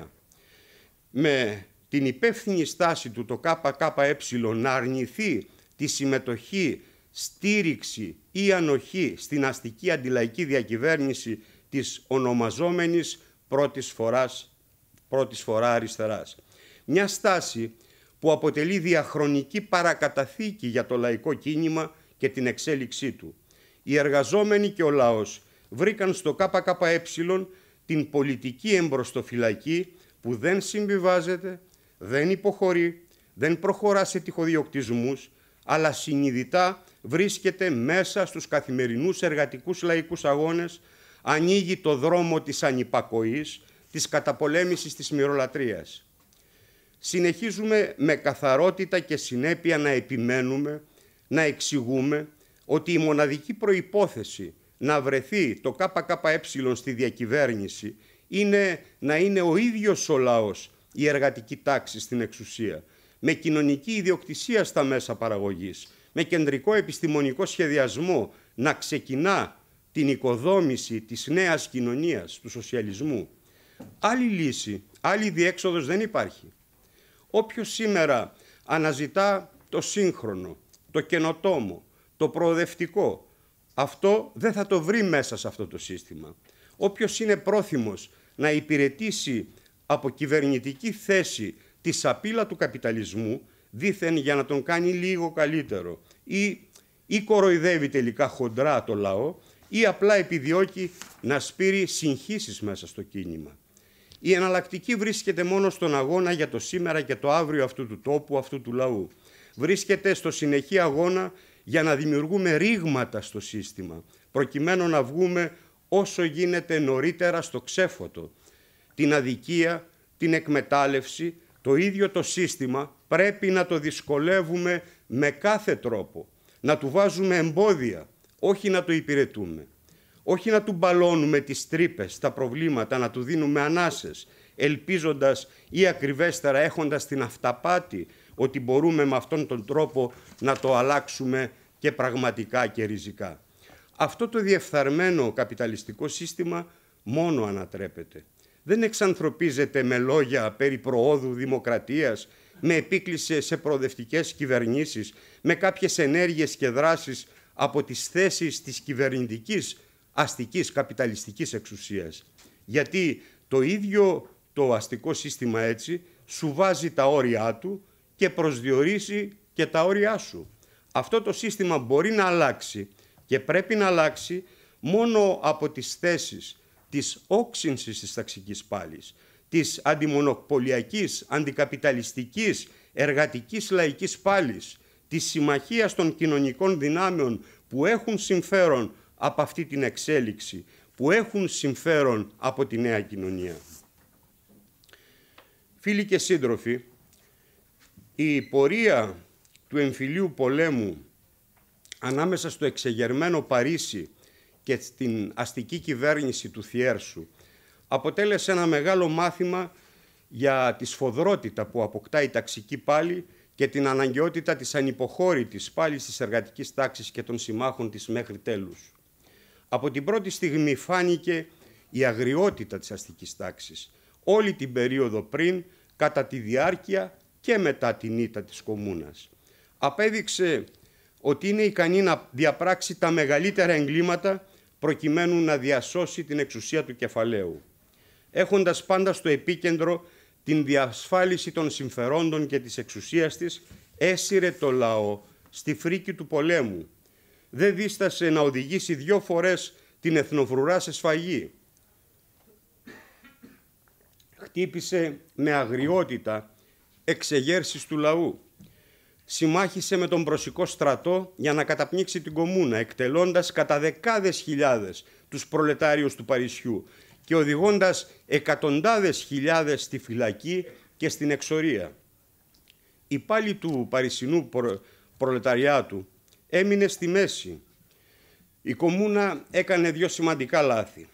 Με την υπεύθυνη στάση του το ΚΚΕ να αρνηθεί τη συμμετοχή, στήριξη ή ανοχή στην αστική αντιλαϊκή διακυβέρνηση της ονομαζόμενης πρώτης φοράς πρώτης φορά αριστεράς. Μια στάση που αποτελεί διαχρονική παρακαταθήκη για το λαϊκό κίνημα και την εξέλιξή του. Οι εργαζόμενοι και ο λαός βρήκαν στο ΚΚΕ την πολιτική εμπροστοφυλακή που δεν συμβιβάζεται, δεν υποχωρεί, δεν προχωρά σε τυχοδιοκτισμούς, αλλά συνειδητά βρίσκεται μέσα στους καθημερινούς εργατικούς λαϊκούς αγώνες, ανοίγει το δρόμο της ανυπακοής, της καταπολέμησης της μυρολατρείας. Συνεχίζουμε με καθαρότητα και συνέπεια να επιμένουμε, να εξηγούμε ότι η μοναδική προϋπόθεση να βρεθεί το ΚΚΕ στη διακυβέρνηση είναι να είναι ο ίδιος ο λαός η εργατική τάξη στην εξουσία, με κοινωνική ιδιοκτησία στα μέσα παραγωγής, με κεντρικό επιστημονικό σχεδιασμό να ξεκινά την οικοδόμηση της νέας κοινωνίας, του σοσιαλισμού. Άλλη λύση, άλλη διέξοδος δεν υπάρχει. Όποιος σήμερα αναζητά το σύγχρονο, το καινοτόμο, το προοδευτικό, αυτό δεν θα το βρει μέσα σε αυτό το σύστημα. Όποιος είναι πρόθυμος να υπηρετήσει από κυβερνητική θέση τη σαπίλα του καπιταλισμού δήθεν για να τον κάνει λίγο καλύτερο ή, ή κοροϊδεύει τελικά χοντρά το λαό ή απλά επιδιώκει να σπείρει συγχύσεις μέσα στο κίνημα. Η εναλλακτική βρίσκεται μόνο στον αγώνα για το σήμερα και το αύριο αυτού του τόπου, αυτού του λαού. Βρίσκεται στο συνεχή αγώνα για να δημιουργούμε ρήγματα στο σύστημα, προκειμένου να βγούμε όσο γίνεται νωρίτερα στο ξέφωτο. Την αδικία, την εκμετάλλευση, το ίδιο το σύστημα πρέπει να το δυσκολεύουμε με κάθε τρόπο, να του βάζουμε εμπόδια, όχι να το υπηρετούμε όχι να του μπαλώνουμε τις τρύπες, τα προβλήματα, να του δίνουμε ανάσες, ελπίζοντας ή ακριβέστερα έχοντας την αυταπάτη ότι μπορούμε με αυτόν τον τρόπο να το αλλάξουμε και πραγματικά και ριζικά. Αυτό το διεφθαρμένο καπιταλιστικό σύστημα μόνο ανατρέπεται. Δεν εξανθρωπίζεται με λόγια περί προόδου δημοκρατίας, με επίκληση σε προοδευτικές κυβερνήσεις, με κάποιες ενέργειες και δράσεις από τις θέσεις της κυβερνητικής αστικής καπιταλιστικής εξουσίας. Γιατί το ίδιο το αστικό σύστημα έτσι σου βάζει τα όρια του και προσδιορίζει και τα όρια σου. Αυτό το σύστημα μπορεί να αλλάξει και πρέπει να αλλάξει μόνο από τις θέσεις της όξυνσης της ταξικής πάλης, της αντιμονοπολιακής, αντικαπιταλιστικής, εργατικής λαϊκής πάλης, της συμμαχίας των κοινωνικών δυνάμεων που έχουν συμφέρον από αυτή την εξέλιξη που έχουν συμφέρον από τη νέα κοινωνία. Φίλοι και σύντροφοι, η πορεία του εμφυλίου πολέμου ανάμεσα στο εξεγερμένο Παρίσι και στην αστική κυβέρνηση του Θιέρσου αποτέλεσε ένα μεγάλο μάθημα για τη σφοδρότητα που αποκτά η ταξική πάλι και την αναγκαιότητα της ανυποχώρητης πάλης της εργατικής τάξης και των συμμάχων της μέχρι τέλους. Από την πρώτη στιγμή φάνηκε η αγριότητα της αστικής τάξης όλη την περίοδο πριν, κατά τη διάρκεια και μετά την ήττα της κομμούνας. Απέδειξε ότι είναι ικανή να διαπράξει τα μεγαλύτερα εγκλήματα προκειμένου να διασώσει την εξουσία του κεφαλαίου, έχοντας πάντα στο επίκεντρο την διασφάλιση των συμφερόντων και της εξουσίας της, έσυρε το λαό στη φρίκη του πολέμου, δεν δίστασε να οδηγήσει δύο φορές την εθνοφρουρά σε σφαγή. Χτύπησε με αγριότητα εξεγέρσεις του λαού. Συμμάχησε με τον προσικό στρατό για να καταπνίξει την κομμούνα, εκτελώντας κατά δεκάδες χιλιάδες τους προλετάριους του Παρισιού και οδηγώντας εκατοντάδες χιλιάδες στη φυλακή και στην εξορία. Οι πάλι του Παρισινού προλεταριάτου έμεινε στη μέση. Η κομμούνα έκανε δύο σημαντικά λάθη.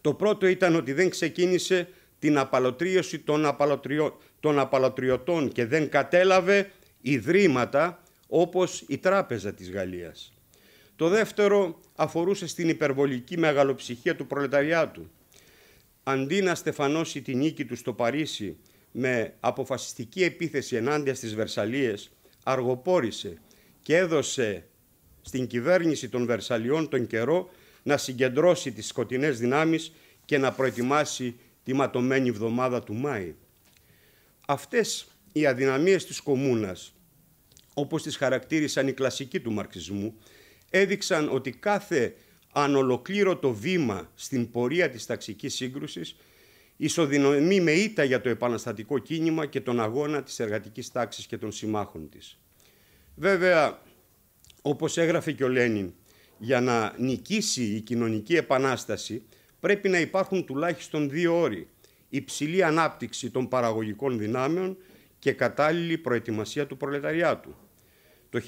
Το πρώτο ήταν ότι δεν ξεκίνησε την απαλωτρίωση των, απαλωτριω... των απαλωτριωτών και δεν κατέλαβε ιδρύματα όπως η Τράπεζα της Γαλλίας. Το δεύτερο αφορούσε στην υπερβολική μεγαλοψυχία του προλεταριάτου. Αντί να στεφανώσει την νίκη του στο Παρίσι με αποφασιστική επίθεση ενάντια στις Βερσαλίες, αργοπόρησε και έδωσε στην κυβέρνηση των Βερσαλιών τον καιρό να συγκεντρώσει τις σκοτεινές δυνάμεις και να προετοιμάσει τη ματωμένη βδομάδα του Μάη. Αυτές οι αδυναμίες της κομμούνας, όπως τις χαρακτήρισαν οι κλασικοί του μαρξισμού, έδειξαν ότι κάθε ανολοκλήρωτο βήμα στην πορεία της ταξικής σύγκρουσης ισοδυναμεί με ήττα για το επαναστατικό κίνημα και τον αγώνα της εργατικής τάξης και των συμμάχων της. Βέβαια, όπως έγραφε και ο Λένιν, για να νικήσει η κοινωνική επανάσταση πρέπει να υπάρχουν τουλάχιστον δύο όροι. Υψηλή ανάπτυξη των παραγωγικών δυνάμεων και κατάλληλη προετοιμασία του προλεταριάτου. Το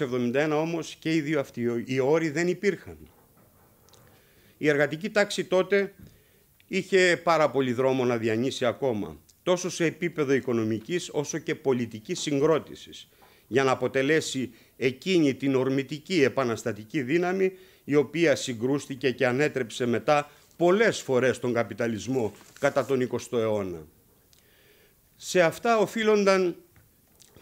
1871 όμως και οι δύο αυτοί οι όροι δεν υπήρχαν. Η εργατική τάξη τότε είχε πάρα πολύ δρόμο να διανύσει ακόμα, τόσο σε επίπεδο οικονομικής όσο και πολιτικής συγκρότησης για να αποτελέσει εκείνη την ορμητική επαναστατική δύναμη η οποία συγκρούστηκε και ανέτρεψε μετά πολλές φορές τον καπιταλισμό κατά τον 20ο αιώνα. Σε αυτά οφείλονταν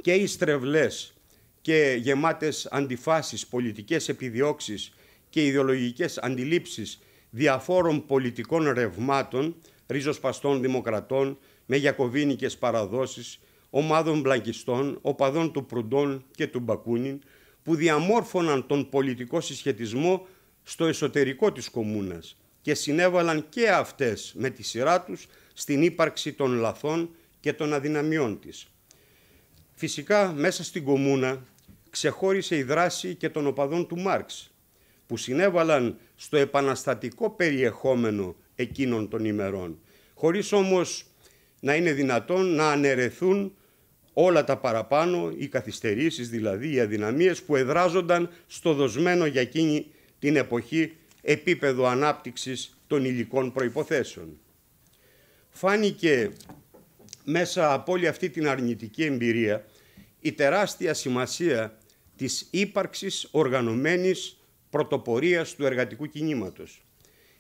και οι στρεβλές και γεμάτες αντιφάσεις, πολιτικές επιδιώξεις και ιδεολογικές αντιλήψεις διαφόρων πολιτικών ρευμάτων, ριζοσπαστών δημοκρατών, με γιακοβίνικες παραδόσεις, ομάδων μπλακιστών, οπαδών του Προυντών και του Μπακούνιν, που διαμόρφωναν τον πολιτικό συσχετισμό στο εσωτερικό της κομμούνας και συνέβαλαν και αυτές με τη σειρά τους στην ύπαρξη των λαθών και των αδυναμιών της. Φυσικά μέσα στην κομμούνα ξεχώρισε η δράση και των οπαδών του Μάρξ που συνέβαλαν στο επαναστατικό περιεχόμενο εκείνων των ημερών χωρίς όμως να είναι δυνατόν να αναιρεθούν όλα τα παραπάνω, οι καθυστερήσεις δηλαδή, οι αδυναμίες που εδράζονταν στο δοσμένο για εκείνη την εποχή επίπεδο ανάπτυξης των υλικών προϋποθέσεων. Φάνηκε μέσα από όλη αυτή την αρνητική εμπειρία η τεράστια σημασία της ύπαρξης οργανωμένης πρωτοπορίας του εργατικού κινήματος.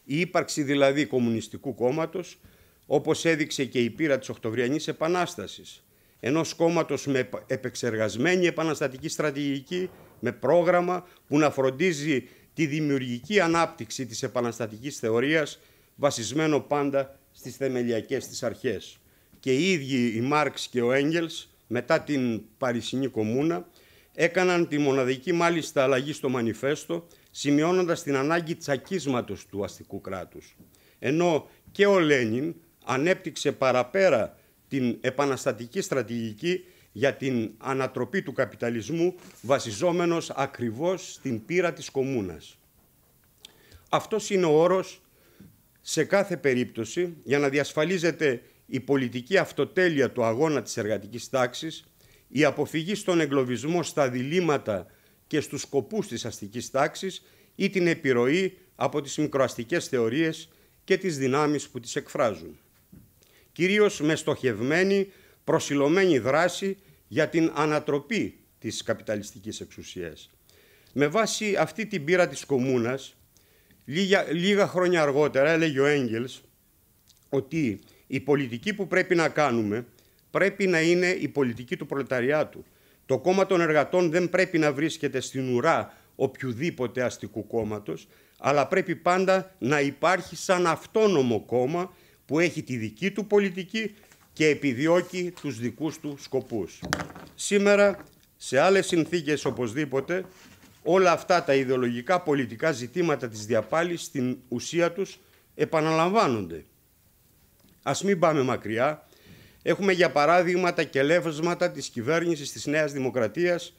Η ύπαρξη δηλαδή Κομμουνιστικού Κόμματος, όπως έδειξε και η πείρα της Οκτωβριανής Επανάστασης, ενός κόμματος με επεξεργασμένη επαναστατική στρατηγική, με πρόγραμμα που να φροντίζει τη δημιουργική ανάπτυξη της επαναστατικής θεωρίας βασισμένο πάντα στις θεμελιακές της αρχές. Και οι ίδιοι οι Μάρξ και ο Έγγελς μετά την Παρισινή κομμούνα έκαναν τη μοναδική μάλιστα αλλαγή στο μανιφέστο σημειώνοντας την ανάγκη τσακίσματος του αστικού κράτους. Ενώ και ο Λένιν ανέπτυξε παραπέρα την επαναστατική στρατηγική για την ανατροπή του καπιταλισμού βασιζόμενος ακριβώς στην πύρα της κομμούνας. Αυτός είναι ο όρος σε κάθε περίπτωση για να διασφαλίζεται η πολιτική αυτοτέλεια του αγώνα της εργατικής τάξης, η αποφυγή στον εγκλωβισμό στα διλήμματα και στους σκοπούς της αστικής τάξης ή την επιρροή από τις μικροαστικές θεωρίες και τις δυνάμεις που τις εκφράζουν κυρίως με στοχευμένη, προσιλωμένη δράση για την ανατροπή της καπιταλιστικής εξουσίας. Με βάση αυτή την πείρα της κομμούνας, λίγα, λίγα χρόνια αργότερα έλεγε ο Έγγελς ότι η πολιτική που πρέπει να κάνουμε πρέπει να είναι η πολιτική του προλεταριάτου. Το κόμμα των εργατών δεν πρέπει να βρίσκεται στην ουρά οποιοδήποτε αστικού κόμματος, αλλά πρέπει πάντα να υπάρχει σαν αυτόνομο κόμμα που έχει τη δική του πολιτική και επιδιώκει τους δικούς του σκοπούς. Σήμερα, σε άλλες συνθήκες οπωσδήποτε, όλα αυτά τα ιδεολογικά πολιτικά ζητήματα της διαπάλης στην ουσία τους επαναλαμβάνονται. Ας μην πάμε μακριά. Έχουμε για παράδειγμα τα κελεύσματα της κυβέρνησης της Νέας Δημοκρατίας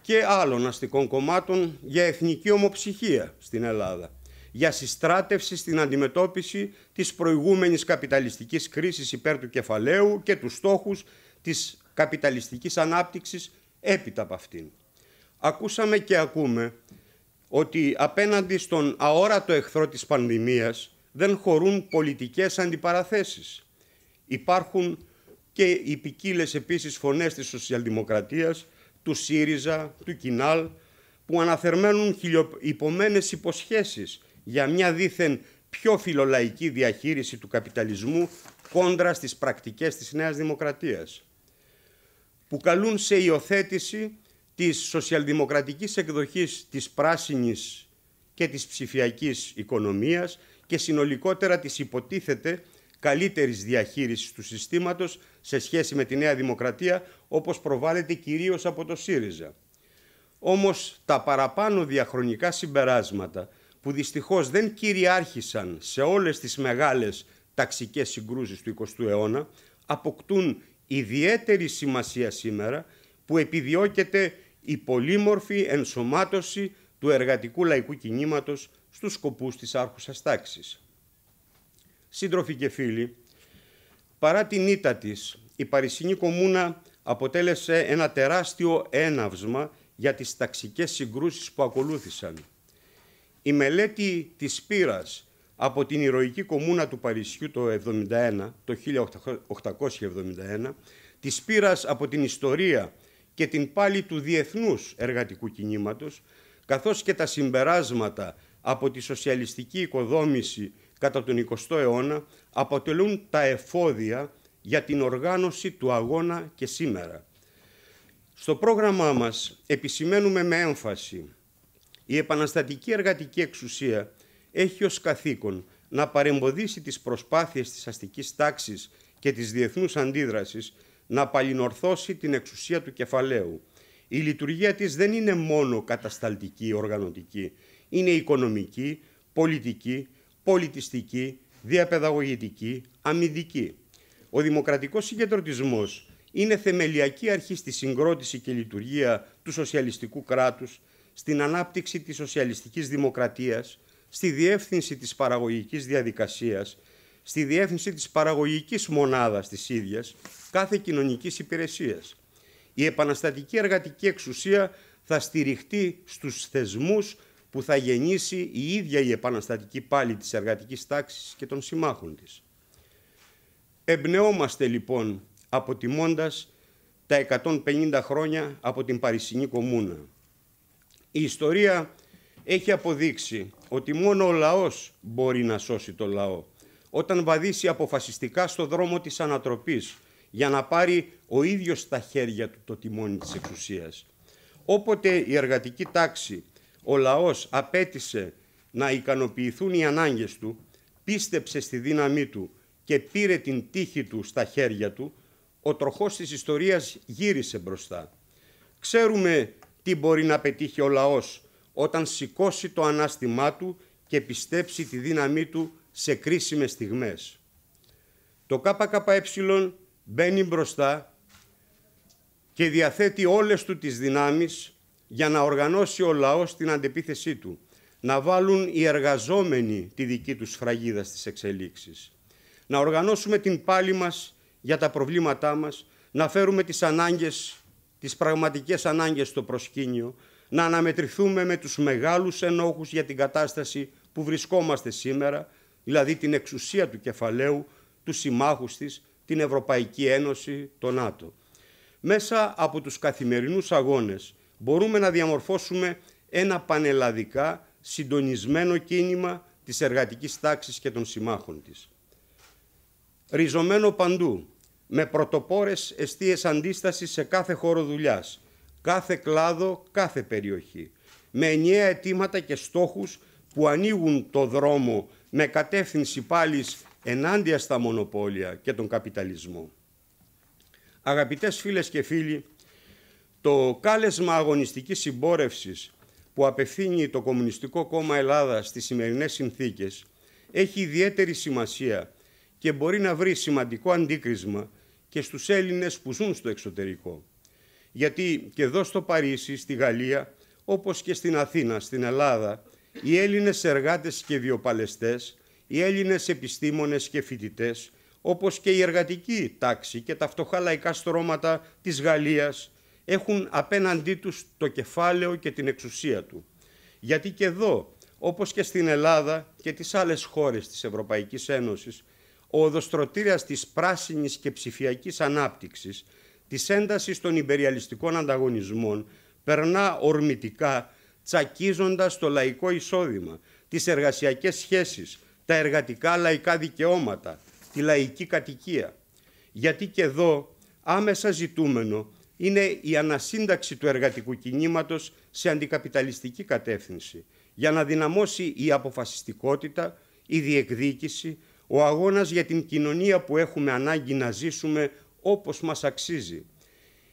και άλλων αστικών κομμάτων για εθνική ομοψυχία στην Ελλάδα για συστράτευση στην αντιμετώπιση της προηγούμενης καπιταλιστικής κρίσης υπέρ του κεφαλαίου και τους στόχους της καπιταλιστικής ανάπτυξης έπειτα από αυτήν. Ακούσαμε και ακούμε ότι απέναντι στον αόρατο εχθρό της πανδημίας δεν χωρούν πολιτικές αντιπαραθέσεις. Υπάρχουν και οι ποικίλες επίσης φωνές της σοσιαλδημοκρατίας, του ΣΥΡΙΖΑ, του ΚΙΝΑΛ, που αναθερμαίνουν χιλιοπομένες υποσχέσεις για μια δήθεν πιο φιλολαϊκή διαχείριση του καπιταλισμού κόντρα στις πρακτικές της Νέας Δημοκρατίας, που καλούν σε υιοθέτηση της σοσιαλδημοκρατικής εκδοχής της πράσινης και της ψηφιακής οικονομίας και συνολικότερα της υποτίθεται καλύτερης διαχείρισης του συστήματος σε σχέση με τη Νέα Δημοκρατία, όπως προβάλλεται κυρίως από το ΣΥΡΙΖΑ. Όμως τα παραπάνω διαχρονικά συμπεράσματα – που δυστυχώς δεν κυριάρχησαν σε όλες τις μεγάλες ταξικές συγκρούσεις του 20ου αιώνα, αποκτούν ιδιαίτερη σημασία σήμερα που επιδιώκεται η πολύμορφη ενσωμάτωση του εργατικού λαϊκού κινήματος στους σκοπούς της άρχουσας τάξης. Σύντροφοι και φίλοι, παρά την ήττα της, η Παρισινή κομμουνα αποτέλεσε ένα τεράστιο έναυσμα για τις ταξικές συγκρούσεις που ακολούθησαν. Η μελέτη της πύρας από την ηρωική κομμούνα του Παρισιού το 71, το 1871, της πύρας από την ιστορία και την πάλη του διεθνούς εργατικού κινήματος, καθώς και τα συμπεράσματα από τη σοσιαλιστική οικοδόμηση κατά τον 20ο αιώνα, αποτελούν τα εφόδια για την οργάνωση του αγώνα και σήμερα. Στο πρόγραμμά μας επισημαίνουμε με έμφαση η επαναστατική εργατική εξουσία έχει ως καθήκον να παρεμποδίσει τις προσπάθειες της αστικής τάξης και της διεθνούς αντίδρασης να παλινορθώσει την εξουσία του κεφαλαίου. Η λειτουργία της δεν είναι μόνο κατασταλτική, οργανωτική. Είναι οικονομική, πολιτική, πολιτιστική, διαπαιδαγωγητική, αμυντική. Ο δημοκρατικός συγκεντρωτισμός είναι θεμελιακή αρχή στη συγκρότηση και λειτουργία του σοσιαλιστικού κράτους στην ανάπτυξη της σοσιαλιστικής δημοκρατίας, στη διεύθυνση της παραγωγικής διαδικασίας, στη διεύθυνση της παραγωγικής μονάδας της ίδιας κάθε κοινωνικής υπηρεσίας. Η επαναστατική εργατική εξουσία θα στηριχτεί στους θεσμούς που θα γεννήσει η ίδια η επαναστατική πάλη της εργατικής τάξης και των συμμάχων της. Εμπνεόμαστε λοιπόν αποτιμώντας τα 150 χρόνια από την Παρισινή Κομμούνα. Η ιστορία έχει αποδείξει ότι μόνο ο λαός μπορεί να σώσει το λαό. Όταν βαδίσει αποφασιστικά στο δρόμο της ανατροπής για να πάρει ο ίδιος στα χέρια του το τιμόνι της εξουσίας. Όποτε η εργατική τάξη, ο λαός απέτησε να ικανοποιηθούν οι ανάγκες του, πίστεψε στη δύναμή του και πήρε την τύχη του στα χέρια του, ο τροχός της ιστορίας γύρισε μπροστά. Ξέρουμε τι μπορεί να πετύχει ο λαός όταν σηκώσει το ανάστημά του και πιστέψει τη δύναμή του σε κρίσιμες στιγμές. Το ΚΚΕ μπαίνει μπροστά και διαθέτει όλες του τις δυνάμεις για να οργανώσει ο λαός την αντεπίθεσή του, να βάλουν οι εργαζόμενοι τη δική τους φραγίδα στις εξελίξεις, να οργανώσουμε την πάλη μας για τα προβλήματά μας, να φέρουμε τις ανάγκες τις πραγματικές ανάγκες στο προσκήνιο, να αναμετρηθούμε με τους μεγάλους ενόχους για την κατάσταση που βρισκόμαστε σήμερα, δηλαδή την εξουσία του κεφαλαίου, τους συμμάχους της, την Ευρωπαϊκή Ένωση, το ΝΑΤΟ. Μέσα από τους καθημερινούς αγώνες μπορούμε να διαμορφώσουμε ένα πανελλαδικά συντονισμένο κίνημα της εργατικής τάξης και των συμμάχων της. Ριζωμένο παντού με πρωτοπόρες εστίες αντίστασης σε κάθε χώρο δουλειάς, κάθε κλάδο, κάθε περιοχή, με ενιαία αιτήματα και στόχους που ανοίγουν το δρόμο με κατεύθυνση πάλι ενάντια στα μονοπόλια και τον καπιταλισμό. Αγαπητές φίλες και φίλοι, το κάλεσμα αγωνιστικής συμπόρευσης που απευθύνει το Κομμουνιστικό Κόμμα Ελλάδας στις σημερινές συνθήκες έχει ιδιαίτερη σημασία και μπορεί να βρει σημαντικό αντίκρισμα και στους Έλληνες που ζουν στο εξωτερικό. Γιατί και εδώ στο Παρίσι, στη Γαλλία, όπως και στην Αθήνα, στην Ελλάδα, οι Έλληνες εργάτες και βιοπαλεστές, οι Έλληνες επιστήμονες και φοιτητές, όπως και η εργατική τάξη και τα φτωχά λαϊκά στρώματα της Γαλλίας, έχουν απέναντί τους το κεφάλαιο και την εξουσία του. Γιατί και εδώ, όπως και στην Ελλάδα και τις άλλες χώρες της Ευρωπαϊκής Ένωσης, ο οδοστρωτήρας της πράσινης και ψηφιακής ανάπτυξης, της έντασης των υπεριαλιστικών ανταγωνισμών, περνά ορμητικά τσακίζοντας το λαϊκό εισόδημα, τις εργασιακές σχέσεις, τα εργατικά λαϊκά δικαιώματα, τη λαϊκή κατοικία. Γιατί και εδώ άμεσα ζητούμενο είναι η ανασύνταξη του εργατικού κινήματος σε αντικαπιταλιστική κατεύθυνση για να δυναμώσει η αποφασιστικότητα, η διεκδίκηση, ο αγώνας για την κοινωνία που έχουμε ανάγκη να ζήσουμε όπως μας αξίζει.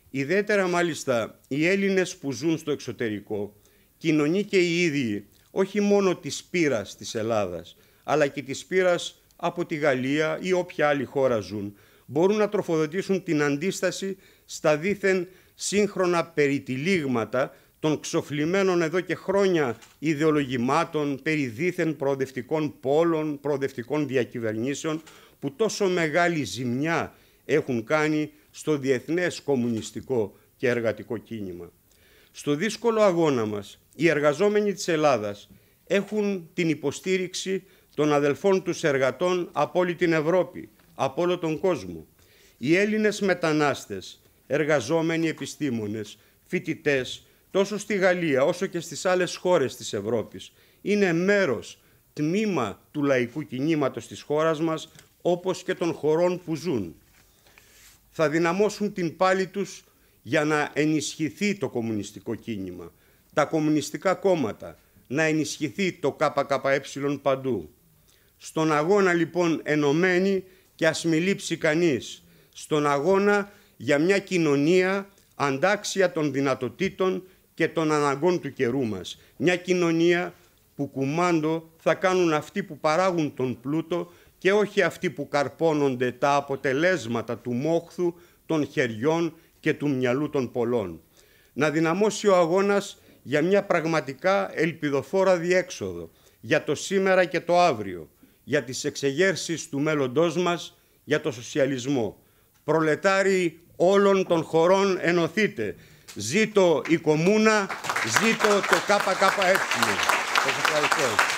Ιδιαίτερα μάλιστα οι Έλληνες που ζουν στο εξωτερικό, κοινωνεί και οι ίδιοι, όχι μόνο της πύρας της Ελλάδας, αλλά και της πύρας από τη Γαλλία ή όποια άλλη χώρα ζουν, μπορούν να τροφοδοτήσουν την αντίσταση στα δίθεν σύγχρονα περιτυλίγματα των ξοφλημένων εδώ και χρόνια ιδεολογημάτων, περί δίθεν προοδευτικών πόλων, προοδευτικών διακυβερνήσεων, που τόσο μεγάλη ζημιά έχουν κάνει στο διεθνές κομμουνιστικό και εργατικό κίνημα. Στο δύσκολο αγώνα μας, οι εργαζόμενοι της Ελλάδας έχουν την υποστήριξη των αδελφών τους εργατών από όλη την Ευρώπη, από όλο τον κόσμο. Οι Έλληνες μετανάστες, εργαζόμενοι επιστήμονες, φοιτητές, τόσο στη Γαλλία όσο και στις άλλες χώρες της Ευρώπης είναι μέρος, τμήμα του λαϊκού κινήματος της χώρας μας όπως και των χωρών που ζουν. Θα δυναμώσουν την πάλη τους για να ενισχυθεί το κομμουνιστικό κίνημα, τα κομμουνιστικά κόμματα, να ενισχυθεί το ΚΚΕ παντού. Στον αγώνα λοιπόν ενωμένοι και ας μιλήψει κανείς, στον αγώνα για μια κοινωνία αντάξια των δυνατοτήτων και των αναγκών του καιρού μας. Μια κοινωνία που κουμάντο θα κάνουν αυτοί που παράγουν τον πλούτο και όχι αυτοί που καρπώνονται τα αποτελέσματα του μόχθου, των χεριών και του μυαλού των πολλών. Να δυναμώσει ο αγώνας για μια πραγματικά ελπιδοφόρα διέξοδο, για το σήμερα και το αύριο, για τις εξεγέρσεις του μέλλοντός μας, για το σοσιαλισμό. Προλετάρι όλων των χωρών ενωθείτε, Ζήτω η κομμούνα, ζήτω το ΚΚΕ. Σας ευχαριστώ.